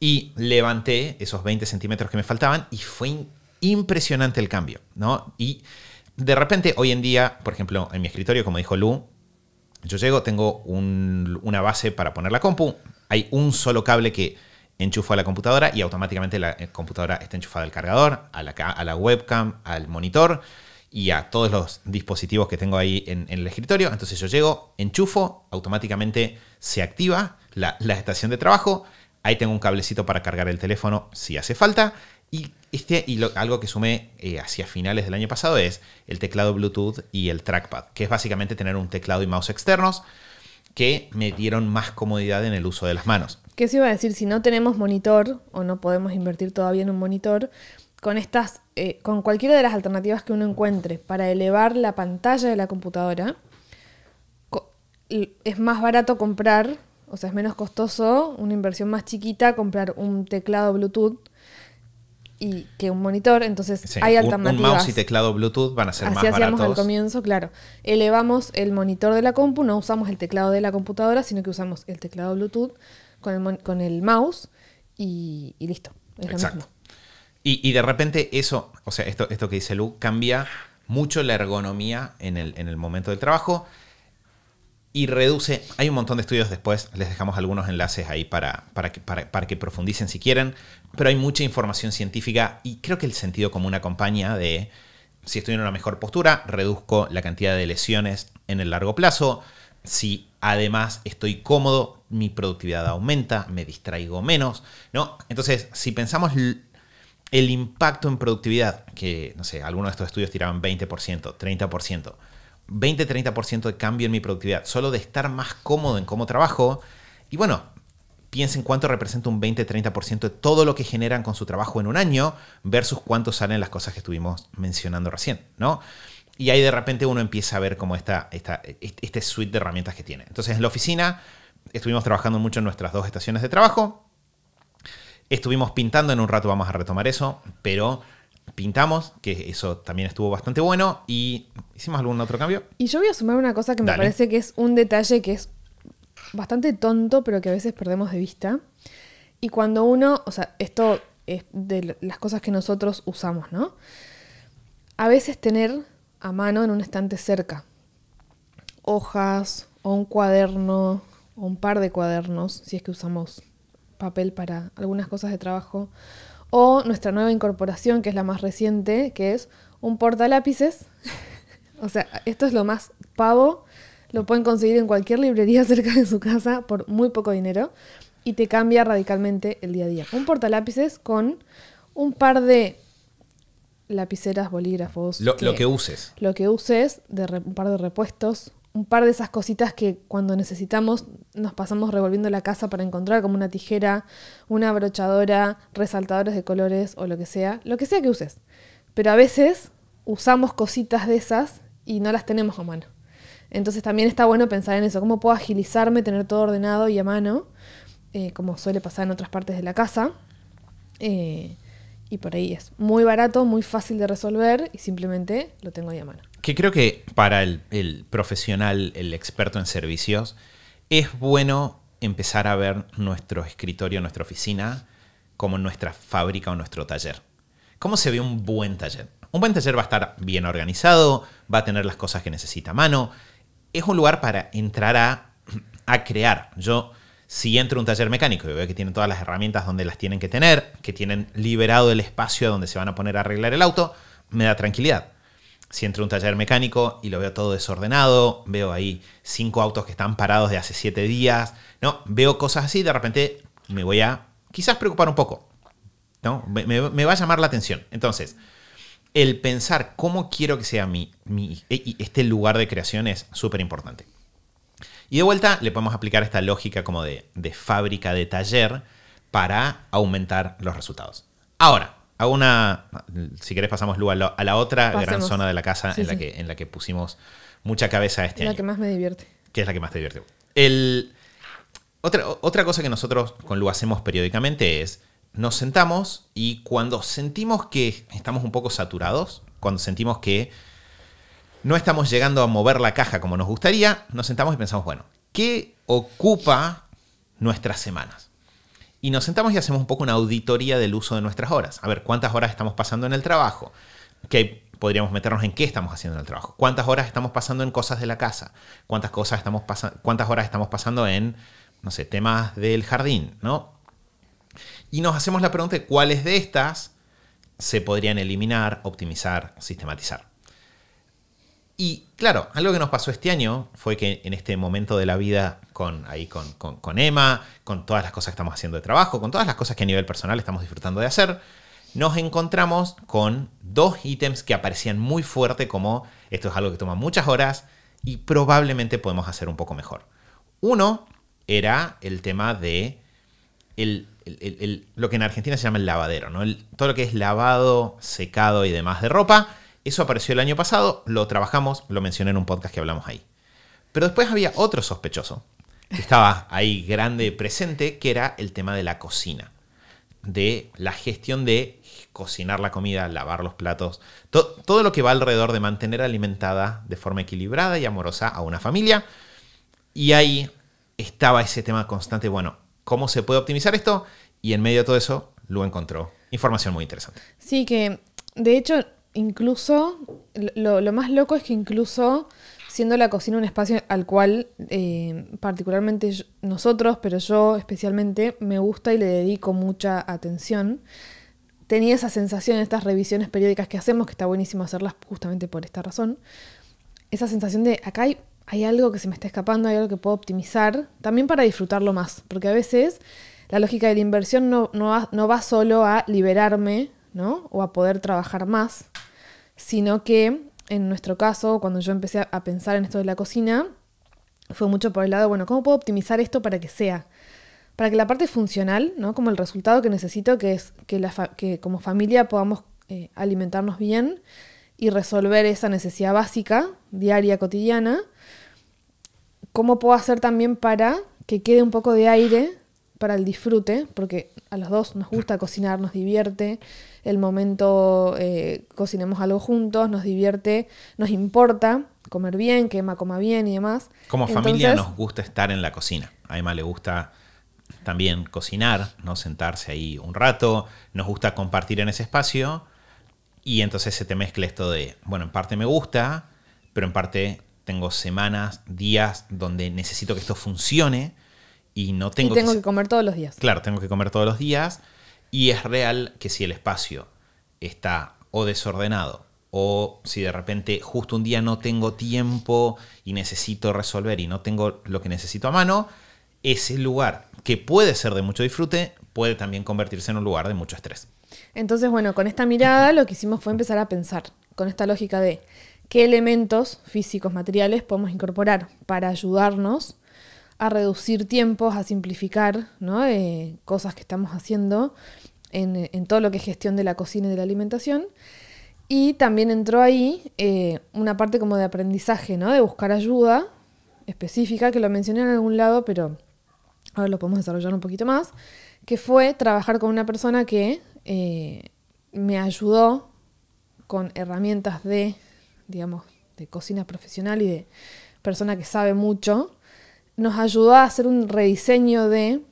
[SPEAKER 2] Y levanté esos 20 centímetros que me faltaban y fue impresionante el cambio, ¿no? Y de repente, hoy en día, por ejemplo, en mi escritorio, como dijo Lu, yo llego, tengo una base para poner la compu, hay un solo cable que enchufo a la computadora y automáticamente la eh, computadora está enchufada al cargador, a la, webcam, al monitor y a todos los dispositivos que tengo ahí en, el escritorio. Entonces yo llego, enchufo, automáticamente se activa la, la estación de trabajo, ahí tengo un cablecito para cargar el teléfono si hace falta y, este, y algo que sumé eh, hacia finales del año pasado es el teclado Bluetooth y el trackpad, que es básicamente tener un teclado y mouse externos que me dieron más comodidad en el uso de las manos.
[SPEAKER 3] ¿Qué se iba a decir? Si no tenemos monitor o no podemos invertir todavía en un monitor, con estas, eh, con cualquiera de las alternativas que uno encuentre para elevar la pantalla de la computadora, es más barato comprar, o sea, es menos costoso, una inversión más chiquita, comprar un teclado Bluetooth y que un monitor, entonces hay alternativas. Un mouse y
[SPEAKER 2] teclado Bluetooth van a ser más baratos. Así hacíamos al comienzo,
[SPEAKER 3] claro. Elevamos el monitor de la compu, no usamos el teclado de la computadora, sino que usamos el teclado Bluetooth con el, con el mouse y, listo. Es Exacto.
[SPEAKER 2] Y, y, de repente eso, o sea, esto, esto que dice Lu, cambia mucho la ergonomía en el, en el momento del trabajo y reduce. Hay un montón de estudios después, les dejamos algunos enlaces ahí para, para, que, para, que profundicen si quieren, pero hay mucha información científica y creo que el sentido común acompaña de si estoy en una mejor postura, reduzco la cantidad de lesiones en el largo plazo, si además estoy cómodo, mi productividad aumenta, me distraigo menos, ¿no? Entonces, si pensamos el impacto en productividad, que, no sé, algunos de estos estudios tiraban 20%, 30%, 20-30% de cambio en mi productividad, solo de estar más cómodo en cómo trabajo. Y bueno, piensen cuánto representa un 20-30% de todo lo que generan con su trabajo en un año versus cuánto salen las cosas que estuvimos mencionando recién, ¿no? Y ahí de repente uno empieza a ver cómo está esta, este, este suite de herramientas que tiene. Entonces en la oficina estuvimos trabajando mucho en nuestras dos estaciones de trabajo. Estuvimos pintando en un rato, vamos a retomar eso, pero pintamos, que eso también estuvo bastante bueno. ¿Y hicimos algún otro cambio? Y yo voy a sumar
[SPEAKER 3] una cosa que me parece que es un detalle que es bastante tonto, pero que a veces perdemos de vista. Y cuando uno, o sea, esto es de las cosas que nosotros usamos, ¿no? A veces tener a mano en un estante cerca hojas o un cuaderno o un par de cuadernos, si es que usamos papel para algunas cosas de trabajo o nuestra nueva incorporación, que es la más reciente, que es un portalápices. o sea, esto es lo más pavo. Lo pueden conseguir en cualquier librería cerca de su casa por muy poco dinero y te cambia radicalmente el día a día. Un portalápices con un par de lapiceras, bolígrafos. Lo que, uses. Lo que uses, de un par de repuestos, un par de esas cositas que cuando necesitamos nos pasamos revolviendo la casa para encontrar, como una tijera, una brochadora, resaltadores de colores o lo que sea, lo que sea que uses. Pero a veces usamos cositas de esas y no las tenemos a mano. Entonces también está bueno pensar en eso, cómo puedo agilizarme, tener todo ordenado y a mano, eh, como suele pasar en otras partes de la casa. Eh, y por ahí es muy barato, muy fácil de resolver y simplemente lo tengo ahí a mano
[SPEAKER 2] que creo que para el, profesional, el experto en servicios, es bueno empezar a ver nuestro escritorio, nuestra oficina, como nuestra fábrica o nuestro taller. ¿Cómo se ve un buen taller? Un buen taller va a estar bien organizado, va a tener las cosas que necesita a mano. Es un lugar para entrar a, crear. Yo, si entro a un taller mecánico y veo que tienen todas las herramientas donde las tienen que tener, que tienen liberado el espacio donde se van a poner a arreglar el auto, me da tranquilidad si entro a un taller mecánico y lo veo todo desordenado, veo ahí cinco autos que están parados de hace siete días, ¿no? Veo cosas así, de repente me voy a quizás preocupar un poco, ¿no? Me, va a llamar la atención. Entonces, el pensar cómo quiero que sea mi, e, este lugar de creación es súper importante. Y de vuelta le podemos aplicar esta lógica como de fábrica de taller para aumentar los resultados. Ahora, a una. Si querés, pasamos Lu a, la, otra gran zona de la casa en, La que, en la que pusimos mucha cabeza este la año. La
[SPEAKER 3] que más me divierte.
[SPEAKER 2] Que es la que más te divierte. El, otra, otra cosa que nosotros con Lu hacemos periódicamente es. Nos sentamos y cuando sentimos que estamos un poco saturados, cuando sentimos que no estamos llegando a mover la caja como nos gustaría, nos sentamos y pensamos, bueno, ¿qué ocupa nuestras semanas? Y nos sentamos y hacemos un poco una auditoría del uso de nuestras horas. A ver, ¿cuántas horas estamos pasando en el trabajo? ¿Qué podríamos meternos en qué estamos haciendo en el trabajo. ¿Cuántas horas estamos pasando en cosas de la casa? ¿Cuántas, cosas estamos cuántas horas estamos pasando en, no sé, temas del jardín? ¿no? Y nos hacemos la pregunta de cuáles de estas se podrían eliminar, optimizar, sistematizar. Y claro, algo que nos pasó este año fue que en este momento de la vida con, ahí con, con, con Emma, con todas las cosas que estamos haciendo de trabajo, con todas las cosas que a nivel personal estamos disfrutando de hacer, nos encontramos con dos ítems que aparecían muy fuerte como esto es algo que toma muchas horas y probablemente podemos hacer un poco mejor. Uno era el tema de lo que en Argentina se llama el lavadero, ¿no? todo lo que es lavado, secado y demás de ropa eso apareció el año pasado, lo trabajamos, lo mencioné en un podcast que hablamos ahí. Pero después había otro sospechoso, que estaba ahí grande presente, que era el tema de la cocina, de la gestión de cocinar la comida, lavar los platos, todo lo que va alrededor de mantener alimentada de forma equilibrada y amorosa a una familia. Y ahí estaba ese tema constante, bueno, ¿cómo se puede optimizar esto? Y en medio de todo eso, lo encontró información muy interesante.
[SPEAKER 3] Sí, que de hecho incluso, lo, más loco es que incluso siendo la cocina un espacio al cual eh, particularmente nosotros, pero yo especialmente, me gusta y le dedico mucha atención, tenía esa sensación en estas revisiones periódicas que hacemos, que está buenísimo hacerlas justamente por esta razón, esa sensación de acá hay, algo que se me está escapando, hay algo que puedo optimizar, también para disfrutarlo más, porque a veces la lógica de la inversión no, va, no va solo a liberarme ¿no? o a poder trabajar más, sino que en nuestro caso, cuando yo empecé a pensar en esto de la cocina, fue mucho por el lado, bueno, ¿cómo puedo optimizar esto para que sea? Para que la parte funcional, ¿no? Como el resultado que necesito, que es que, la que como familia podamos eh, alimentarnos bien y resolver esa necesidad básica, diaria, cotidiana. ¿Cómo puedo hacer también para que quede un poco de aire para el disfrute? Porque a los dos nos gusta cocinar, nos divierte, el momento eh, cocinemos algo juntos, nos divierte, nos importa comer bien, que Emma coma bien y demás. Como familia nos
[SPEAKER 2] gusta estar en la cocina. A Emma le gusta también cocinar, ¿no? Sentarse ahí un rato, nos gusta compartir en ese espacio y entonces se te mezcla esto de, bueno, en parte me gusta, pero en parte tengo semanas, días donde necesito que esto funcione y no tengo... tengo que
[SPEAKER 3] comer todos los días.
[SPEAKER 2] Claro, tengo que comer todos los días y es real que si el espacio está o desordenado o si de repente justo un día no tengo tiempo y necesito resolver y no tengo lo que necesito a mano, ese lugar que puede ser de mucho disfrute puede también convertirse en un lugar de mucho estrés.
[SPEAKER 3] Entonces, bueno, con esta mirada lo que hicimos fue empezar a pensar, con esta lógica de qué elementos físicos, materiales podemos incorporar para ayudarnos a reducir tiempos, a simplificar eh, cosas que estamos haciendo en, todo lo que es gestión de la cocina y de la alimentación. Y también entró ahí eh, una parte como de aprendizaje, de buscar ayuda específica, que lo mencioné en algún lado, pero ahora lo podemos desarrollar un poquito más, que fue trabajar con una persona que eh, me ayudó con herramientas de, digamos, de cocina profesional y de persona que sabe mucho nos ayudó a hacer un rediseño de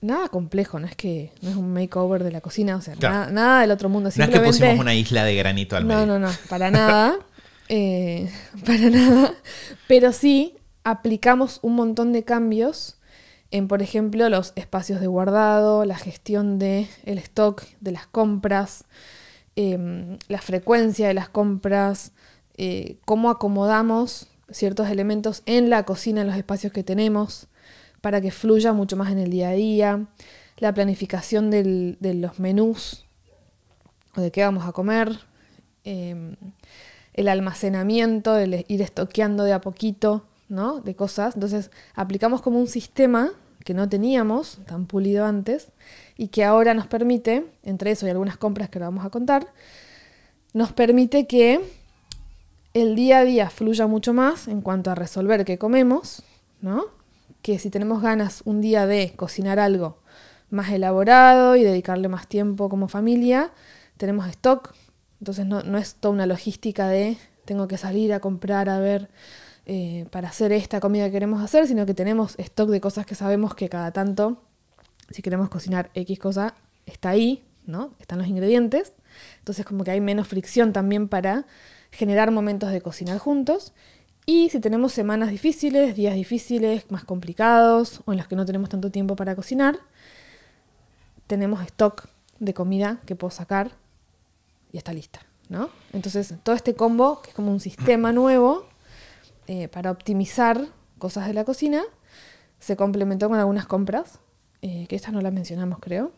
[SPEAKER 3] nada complejo, no es que no es un makeover de la cocina, o sea, nada, del otro mundo. no es que pusimos una
[SPEAKER 2] isla de granito al medio. No, no,
[SPEAKER 3] no, para nada. Eh, para nada. Pero sí aplicamos un montón de cambios en, por ejemplo, los espacios de guardado, la gestión del stock, de las compras, em, la frecuencia de las compras, eh, cómo acomodamos ciertos elementos en la cocina, en los espacios que tenemos, para que fluya mucho más en el día a día, la planificación de los menús, o de qué vamos a comer, em, el almacenamiento, el ir estoqueando de a poquito, ¿no? De cosas. Entonces aplicamos como un sistema que no teníamos tan pulido antes y que ahora nos permite, entre eso y algunas compras que lo vamos a contar, nos permite que el día a día fluya mucho más en cuanto a resolver qué comemos, ¿no? Que si tenemos ganas un día de cocinar algo más elaborado y dedicarle más tiempo como familia, tenemos stock. Entonces no, no es toda una logística de tengo que salir a comprar a ver eh, para hacer esta comida que queremos hacer, sino que tenemos stock de cosas que sabemos que cada tanto, si queremos cocinar X cosa, está ahí, ¿no? Están los ingredientes. Entonces como que hay menos fricción también para generar momentos de cocinar juntos. Y si tenemos semanas difíciles, días difíciles, más complicados o en los que no tenemos tanto tiempo para cocinar, tenemos stock de comida que puedo sacar y está lista, ¿no? Entonces, todo este combo, que es como un sistema nuevo eh, para optimizar cosas de la cocina, se complementó con algunas compras, eh, que estas no las mencionamos, creo,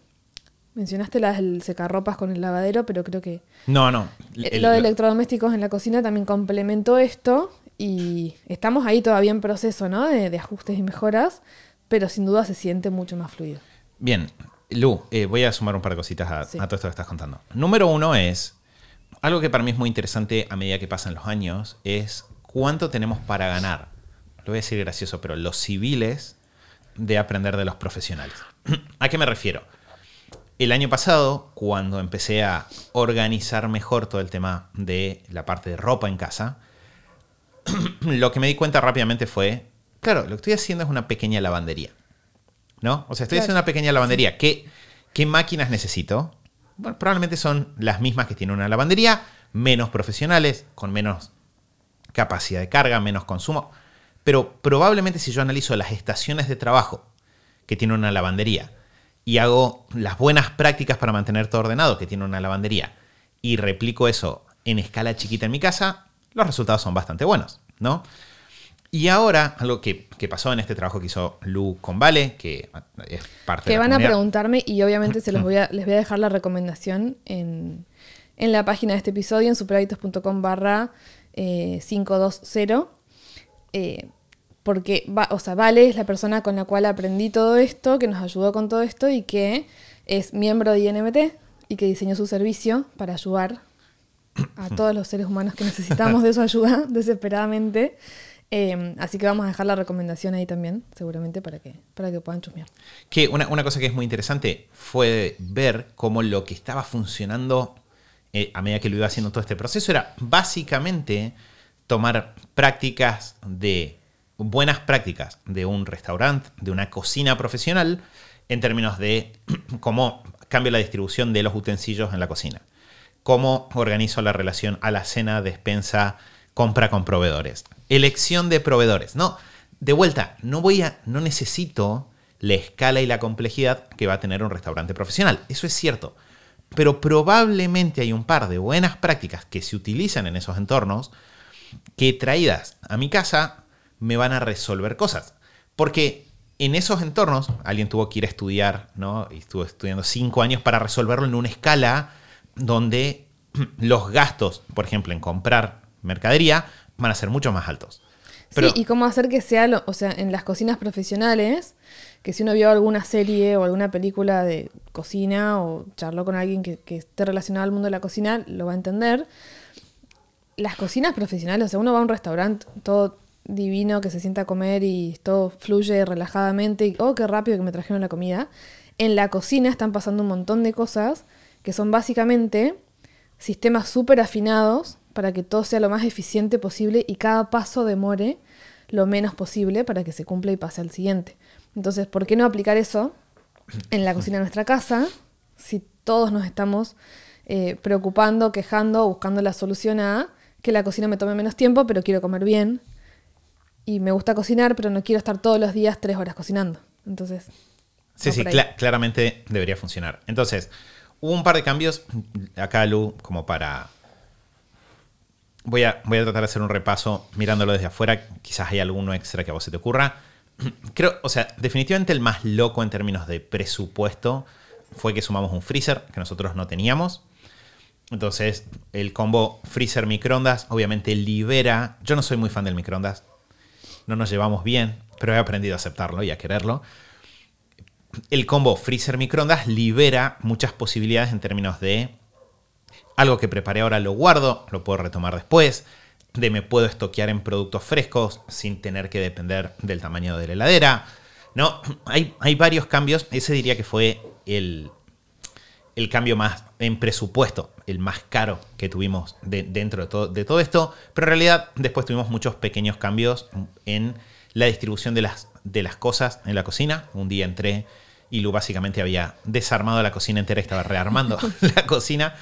[SPEAKER 3] Mencionaste las secarropas con el lavadero, pero creo que.
[SPEAKER 2] No, no. Eh, lo de
[SPEAKER 3] electrodomésticos en la cocina también complementó esto y estamos ahí todavía en proceso, ¿no? De, ajustes y mejoras, pero sin duda se siente mucho más fluido.
[SPEAKER 2] Bien, Lu, eh, voy a sumar un par de cositas a, a todo esto que estás contando. Número uno es. Algo que para mí es muy interesante a medida que pasan los años es cuánto tenemos para ganar. Lo voy a decir gracioso, pero los civiles de aprender de los profesionales. ¿A qué me refiero? El año pasado, cuando empecé a organizar mejor todo el tema de la parte de ropa en casa, lo que me di cuenta rápidamente fue, claro, lo que estoy haciendo es una pequeña lavandería. ¿No? O sea, estoy haciendo una pequeña lavandería. ¿Qué, ¿Qué máquinas necesito? Bueno, probablemente son las mismas que tiene una lavandería, menos profesionales, con menos capacidad de carga, menos consumo. Pero probablemente si yo analizo las estaciones de trabajo que tiene una lavandería y hago las buenas prácticas para mantener todo ordenado, que tiene una lavandería, y replico eso en escala chiquita en mi casa, los resultados son bastante buenos, ¿no? Y ahora, algo que, pasó en este trabajo que hizo Lu con Vale, que es parte que de. Que van a
[SPEAKER 3] preguntarme y obviamente se los voy a, les voy a dejar la recomendación en, en la página de este episodio, en superhábitos.com barra 520. Eh, porque, o sea, Vale es la persona con la cual aprendí todo esto, que nos ayudó con todo esto y que es miembro de INMT y que diseñó su servicio para ayudar a todos los seres humanos que necesitamos de su ayuda desesperadamente. Em, así que vamos a dejar la recomendación ahí también, seguramente, para que, para que puedan chusmear.
[SPEAKER 2] Que una, cosa que es muy interesante fue ver cómo lo que estaba funcionando eh, a medida que lo iba haciendo todo este proceso era básicamente tomar prácticas de buenas prácticas de un restaurante, de una cocina profesional, en términos de cómo cambio la distribución de los utensilios en la cocina, cómo organizo la relación a la cena, despensa, compra con proveedores, elección de proveedores. No, de vuelta, no voy a, no necesito la escala y la complejidad que va a tener un restaurante profesional. Eso es cierto. Pero probablemente hay un par de buenas prácticas que se utilizan en esos entornos que traídas a mi casa me van a resolver cosas. Porque en esos entornos, alguien tuvo que ir a estudiar, ¿no? Y estuvo estudiando cinco años para resolverlo en una escala donde los gastos, por ejemplo, en comprar mercadería, van a ser mucho más altos. sí, y
[SPEAKER 3] cómo hacer que sea, o sea, en las cocinas profesionales, que si uno vio alguna serie o alguna película de cocina o charló con alguien que, que esté relacionado al mundo de la cocina, lo va a entender. Las cocinas profesionales, o sea, uno va a un restaurante, todo divino que se sienta a comer y todo fluye relajadamente. oh, qué rápido que me trajeron la comida. En la cocina están pasando un montón de cosas que son básicamente sistemas súper afinados para que todo sea lo más eficiente posible y cada paso demore lo menos posible para que se cumpla y pase al siguiente. Entonces, ¿por qué no aplicar eso en la cocina de nuestra casa si todos nos estamos eh, preocupando, quejando, buscando la solución a que la cocina me tome menos tiempo, pero quiero comer bien, y me gusta cocinar, pero no quiero estar todos los días tres horas cocinando. Entonces.
[SPEAKER 2] Sí, sí, claramente debería funcionar. Entonces, hubo un par de cambios acá, Lu, como para. Voy a, voy a tratar de hacer un repaso mirándolo desde afuera. Quizás hay alguno extra que a vos se te ocurra. Creo, o sea, definitivamente el más loco en términos de presupuesto fue que sumamos un freezer que nosotros no teníamos. Entonces, el combo freezer-microondas obviamente libera. Yo no soy muy fan del microondas, no nos llevamos bien, pero he aprendido a aceptarlo y a quererlo. El combo freezer microondas libera muchas posibilidades en términos de algo que preparé ahora lo guardo, lo puedo retomar después, de me puedo estoquear en productos frescos sin tener que depender del tamaño de la heladera. No, hay, hay varios cambios. Ese diría que fue el cambio más en presupuesto, el más caro que tuvimos dentro de todo, de todo esto, pero en realidad después tuvimos muchos pequeños cambios en la distribución de las, de las cosas en la cocina. Un día entré y Lu básicamente había desarmado la cocina entera y estaba rearmando la cocina.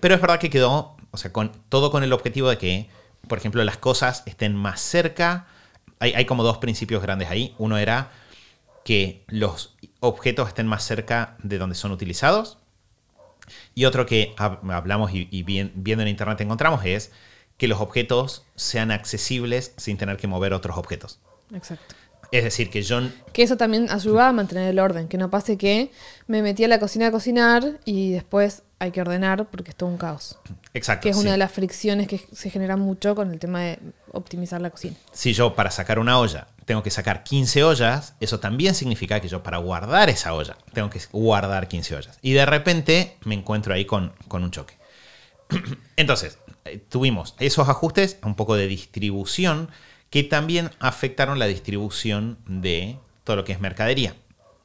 [SPEAKER 2] Pero es verdad que quedó, o sea, con, todo con el objetivo de que, por ejemplo, las cosas estén más cerca. Hay, hay como dos principios grandes ahí. Uno era que los objetos estén más cerca de donde son utilizados y otro que hablamos y, viendo en Internet encontramos es que los objetos sean accesibles sin tener que mover otros objetos. Exacto. Es decir, que yo...
[SPEAKER 3] Que eso también ayuda a mantener el orden, que no pase que me metí a la cocina a cocinar y después hay que ordenar porque es todo un caos.
[SPEAKER 2] Exacto. Que es una de las
[SPEAKER 3] fricciones que se genera mucho con el tema de optimizar la cocina.
[SPEAKER 2] Si yo para sacar una olla tengo que sacar 15 ollas, eso también significa que yo para guardar esa olla tengo que guardar 15 ollas. Y de repente me encuentro ahí con, con un choque. Entonces, eh, tuvimos esos ajustes, un poco de distribución, que también afectaron la distribución de todo lo que es mercadería.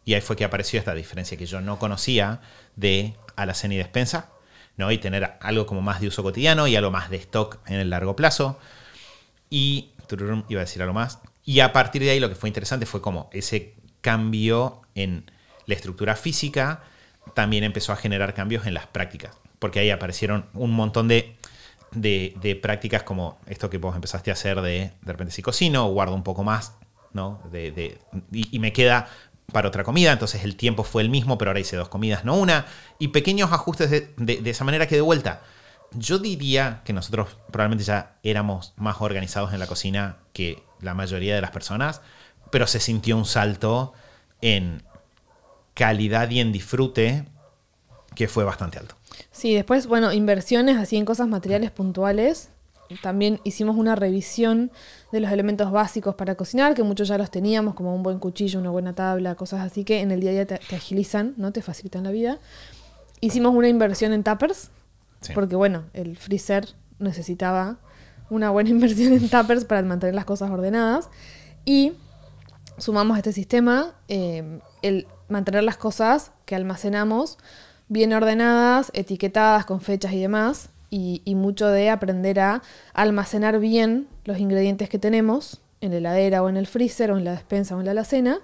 [SPEAKER 2] Y ahí fue que apareció esta diferencia que yo no conocía de alacena y despensa, ¿no? Y tener algo como más de uso cotidiano y algo más de stock en el largo plazo. Y, iba a decir algo más. Y a partir de ahí lo que fue interesante fue como ese cambio en la estructura física también empezó a generar cambios en las prácticas. Porque ahí aparecieron un montón de prácticas como esto que vos empezaste a hacer de de repente si cocino, guardo un poco más, ¿no? De, y, me queda para otra comida, entonces el tiempo fue el mismo, pero ahora hice dos comidas, no una, y pequeños ajustes de, esa manera que de vuelta. Yo diría que nosotros probablemente ya éramos más organizados en la cocina que la mayoría de las personas, pero se sintió un salto en calidad y en disfrute que fue bastante alto.
[SPEAKER 3] Sí, después, bueno, inversiones así en cosas materiales puntuales también hicimos una revisión de los elementos básicos para cocinar, que muchos ya los teníamos, como un buen cuchillo, una buena tabla, cosas así que en el día a día te, agilizan, ¿no? Te facilitan la vida. Hicimos una inversión en tuppers, porque bueno, el freezer necesitaba una buena inversión en tuppers para mantener las cosas ordenadas. Y sumamos a este sistema eh, el mantener las cosas que almacenamos bien ordenadas, etiquetadas con fechas y demás, y, mucho de aprender a almacenar bien los ingredientes que tenemos en la heladera o en el freezer o en la despensa o en la alacena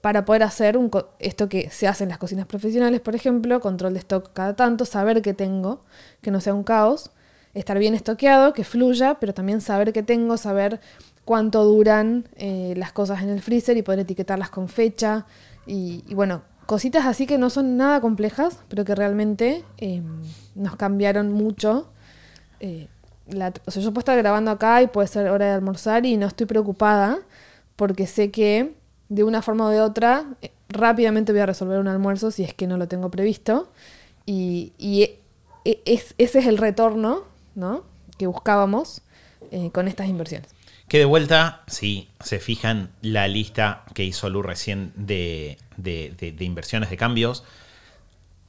[SPEAKER 3] para poder hacer un esto que se hace en las cocinas profesionales, por ejemplo, control de stock cada tanto, saber qué tengo, que no sea un caos, estar bien estoqueado, que fluya, pero también saber qué tengo, saber cuánto duran eh, las cosas en el freezer y poder etiquetarlas con fecha y, bueno, cositas así que no son nada complejas, pero que realmente em, nos cambiaron mucho. Eh, o sea, yo puedo estar grabando acá y puede ser hora de almorzar y no estoy preocupada porque sé que de una forma o de otra eh, rápidamente voy a resolver un almuerzo si es que no lo tengo previsto. Y, eh, e, ese es el retorno ¿no? que buscábamos con estas inversiones.
[SPEAKER 2] Que de vuelta, si se fijan la lista que hizo Lu recién de inversiones de cambios,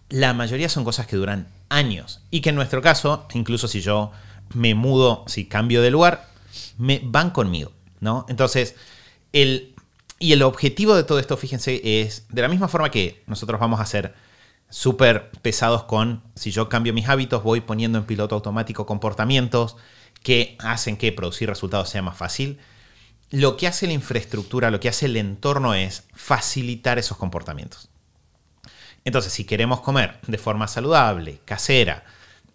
[SPEAKER 2] la mayoría son cosas que duran años. Y que en nuestro caso, incluso si yo me mudo, si cambio de lugar, me van conmigo, ¿no? Entonces, el, y el objetivo de todo esto, fíjense, es de la misma forma que nosotros vamos a ser súper pesados con, si yo cambio mis hábitos, voy poniendo en piloto automático comportamientos que hacen que producir resultados sea más fácil. Lo que hace la infraestructura, lo que hace el entorno es facilitar esos comportamientos. Entonces, si queremos comer de forma saludable, casera,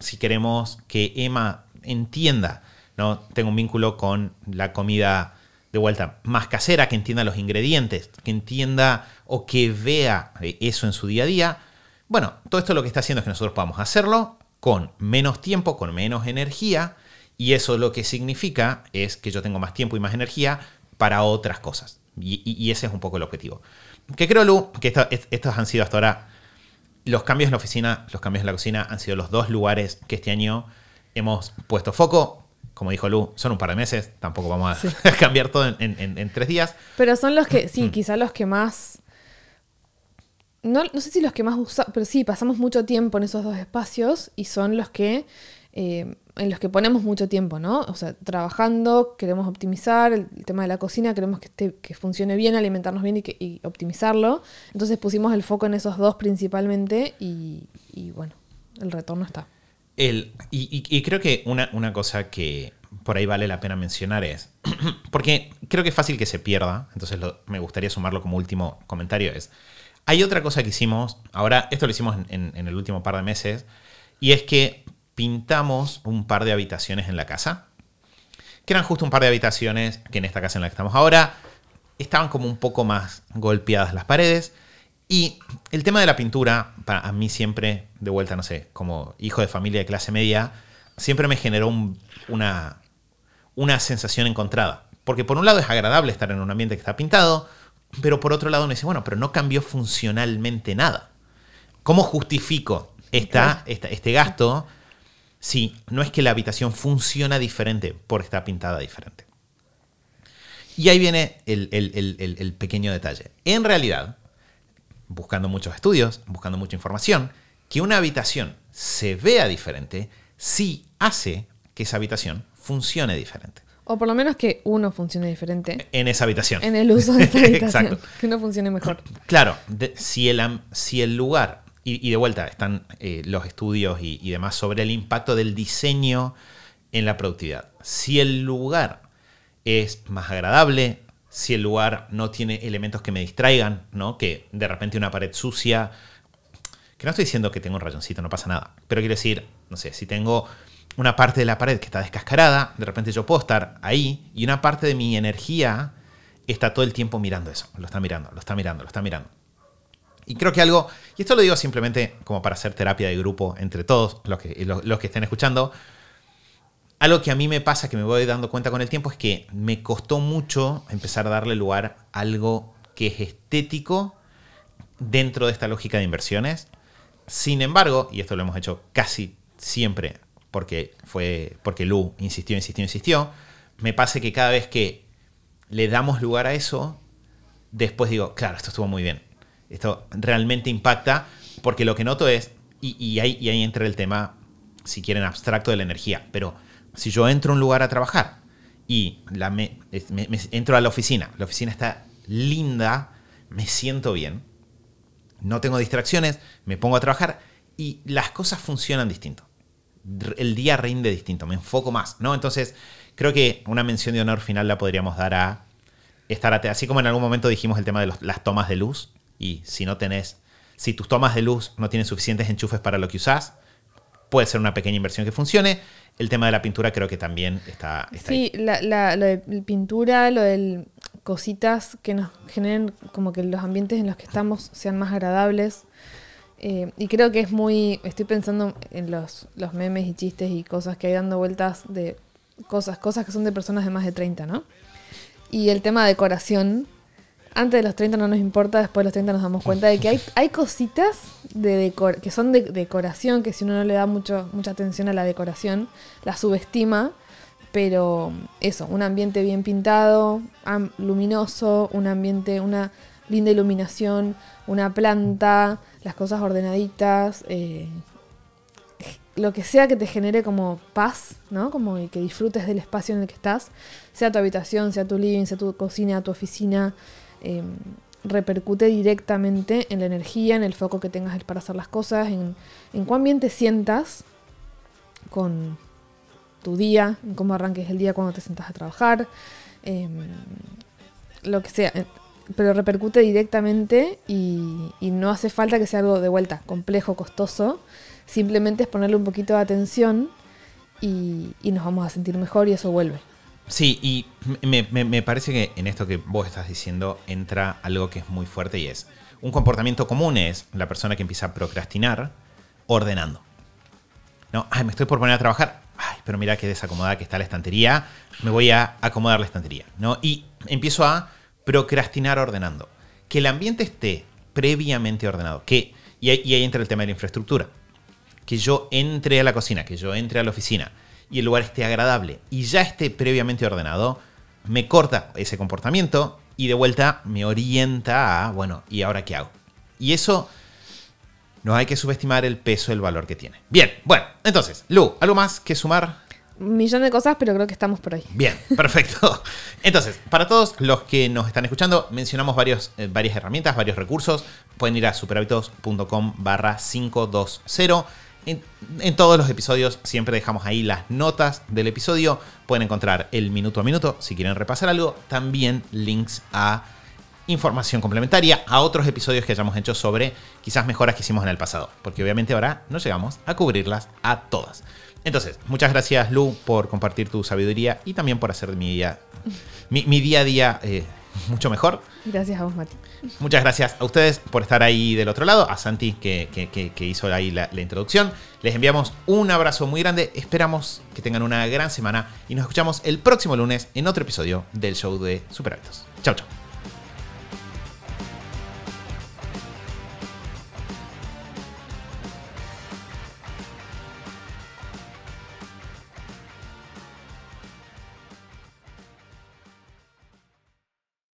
[SPEAKER 2] si queremos que Emma entienda, ¿no? Tengo un vínculo con la comida de vuelta más casera, que entienda los ingredientes, que entienda o que vea eh, eso en su día a día. Bueno, todo esto lo que está haciendo es que nosotros podamos hacerlo con menos tiempo, con menos energía, y eso lo que significa es que yo tengo más tiempo y más energía para otras cosas. Y, ese es un poco el objetivo. Que creo, Lu, que estos han sido hasta ahora los cambios en la oficina, los cambios en la cocina han sido los dos lugares que este año hemos puesto foco. Como dijo Lu, son un par de meses, tampoco vamos a cambiar todo en, tres días.
[SPEAKER 3] Pero son los que, sí, mm. quizá los que más... No, no sé si los que más usamos, pero sí, pasamos mucho tiempo en esos dos espacios y son los que eh, en los que ponemos mucho tiempo, ¿no? O sea, trabajando, queremos optimizar el, tema de la cocina, queremos que, esté, funcione bien, alimentarnos bien y, que, optimizarlo. Entonces pusimos el foco en esos dos principalmente y, bueno, el retorno está.
[SPEAKER 2] El, y, creo que una, cosa que por ahí vale la pena mencionar es, porque creo que es fácil que se pierda, entonces me gustaría sumarlo como último comentario, es, hay otra cosa que hicimos, ahora esto lo hicimos en el último par de meses, y es que pintamos un par de habitaciones en la casa, que eran justo un par de habitaciones que en esta casa en la que estamos ahora estaban como un poco más golpeadas las paredes. Y el tema de la pintura, para mí siempre, de vuelta, no sé, como hijo de familia de clase media, siempre me generó una, una sensación encontrada. Porque por un lado es agradable estar en un ambiente que está pintado, pero por otro lado me dice, bueno, pero no cambió funcionalmente nada. ¿Cómo justifico este gasto Sí, no es que la habitación funciona diferente por estar pintada diferente. Y ahí viene el, pequeño detalle. En realidad, buscando muchos estudios, buscando mucha información, que una habitación se vea diferente, sí hace que esa habitación funcione diferente.
[SPEAKER 3] O por lo menos que uno funcione diferente.
[SPEAKER 2] En esa habitación. En el uso de esa habitación. Exacto.
[SPEAKER 3] Que uno funcione mejor.
[SPEAKER 2] Claro, si, el, si el lugar y, de vuelta, están eh, los estudios y, demás sobre el impacto del diseño en la productividad. Si el lugar es más agradable, si el lugar no tiene elementos que me distraigan, ¿no? Que de repente una pared sucia. Que no estoy diciendo que tengo un rayoncito, no pasa nada. Pero quiero decir, no sé, si tengo una parte de la pared que está descascarada, de repente yo puedo estar ahí y una parte de mi energía está todo el tiempo mirando eso. Lo está mirando, lo está mirando, lo está mirando. Y creo que algo, y esto lo digo simplemente como para hacer terapia de grupo entre todos los que, los, que estén escuchando, algo que a mí me pasa, que me voy dando cuenta con el tiempo, es que me costó mucho empezar a darle lugar a algo que es estético dentro de esta lógica de inversiones. Sin embargo, y esto lo hemos hecho casi siempre porque fue porque Lu insistió, insistió, insistió, me pasa que cada vez que le damos lugar a eso, después digo, claro, esto estuvo muy bien esto realmente impacta, porque lo que noto es, y, ahí, entra el tema, si quieren, abstracto de la energía, pero si yo entro a un lugar a trabajar y entro a la oficina, la oficina está linda, me siento bien, no tengo distracciones, me pongo a trabajar y las cosas funcionan distinto. El día rinde distinto, me enfoco más, ¿no? Entonces, creo que una mención de honor final la podríamos dar a estar así como en algún momento dijimos el tema de las tomas de luz, y si no tenés, si tus tomas de luz no tienen suficientes enchufes para lo que usás, puede ser una pequeña inversión que funcione. El tema de la pintura creo que también está,
[SPEAKER 3] sí, La, la, lo de pintura, lo de cositas que nos generen como que los ambientes en los que estamos sean más agradables. Eh, y creo que es muy, estoy pensando en los, los memes y chistes y cosas que hay dando vueltas de cosas, cosas que son de personas de más de 30, ¿no? Y el tema de decoración, antes de los 30 no nos importa, después de los 30 nos damos cuenta de que hay, hay cositas de que son de decoración, que si uno no le da mucho, mucha atención a la decoración, la subestima. Pero eso, un ambiente bien pintado, luminoso, un ambiente, una linda iluminación, una planta, las cosas ordenaditas, eh, lo que sea que te genere como paz, ¿no? Como que disfrutes del espacio en el que estás, sea tu habitación, sea tu living, sea tu cocina, tu oficina, Em, repercute directamente en la energía, en el foco que tengas para hacer las cosas, en, en cuán bien te sientas con tu día, en cómo arranques el día cuando te sentas a trabajar, em, lo que sea. Eh, pero repercute directamente y, no hace falta que sea algo de vuelta, complejo, costoso. Simplemente es ponerle un poquito de atención y, nos vamos a sentir mejor y eso vuelve.
[SPEAKER 2] Sí, y me, parece que en esto que vos estás diciendo entra algo que es muy fuerte y es, un comportamiento común es la persona que empieza a procrastinar ordenando. No, me estoy por poner a trabajar. Ay, pero mira qué desacomodada que está la estantería. Me voy a acomodar la estantería, ¿no? Y empiezo a procrastinar ordenando. Que el ambiente esté previamente ordenado. Que, y ahí entra el tema de la infraestructura. Que yo entre a la cocina, que yo entre a la oficina, y el lugar esté agradable y ya esté previamente ordenado, me corta ese comportamiento y de vuelta me orienta a, bueno, ¿y ahora qué hago? Y eso no hay que subestimar el peso, el valor que tiene. Bien, bueno, entonces, Lu, ¿algo más que sumar?
[SPEAKER 3] Un millón de cosas, pero creo que estamos por ahí.
[SPEAKER 2] Bien, perfecto. Entonces, para todos los que nos están escuchando, mencionamos varios, eh, varias herramientas, varios recursos. Pueden ir a superhábitos.com barra 520 en, todos los episodios siempre dejamos ahí las notas del episodio. Pueden encontrar el minuto a minuto si quieren repasar algo. También links a información complementaria a otros episodios que hayamos hecho sobre quizás mejoras que hicimos en el pasado. Porque obviamente ahora no llegamos a cubrirlas a todas. Entonces, muchas gracias Lu por compartir tu sabiduría y también por hacer mi día, mi, día a día eh, mucho mejor.
[SPEAKER 3] Gracias a vos, Mati.
[SPEAKER 2] Muchas gracias a ustedes por estar ahí del otro lado, a Santi que, hizo ahí la, la introducción. Les enviamos un abrazo muy grande, esperamos que tengan una gran semana y nos escuchamos el próximo lunes en otro episodio del show de Superhábitos. Chau, chau.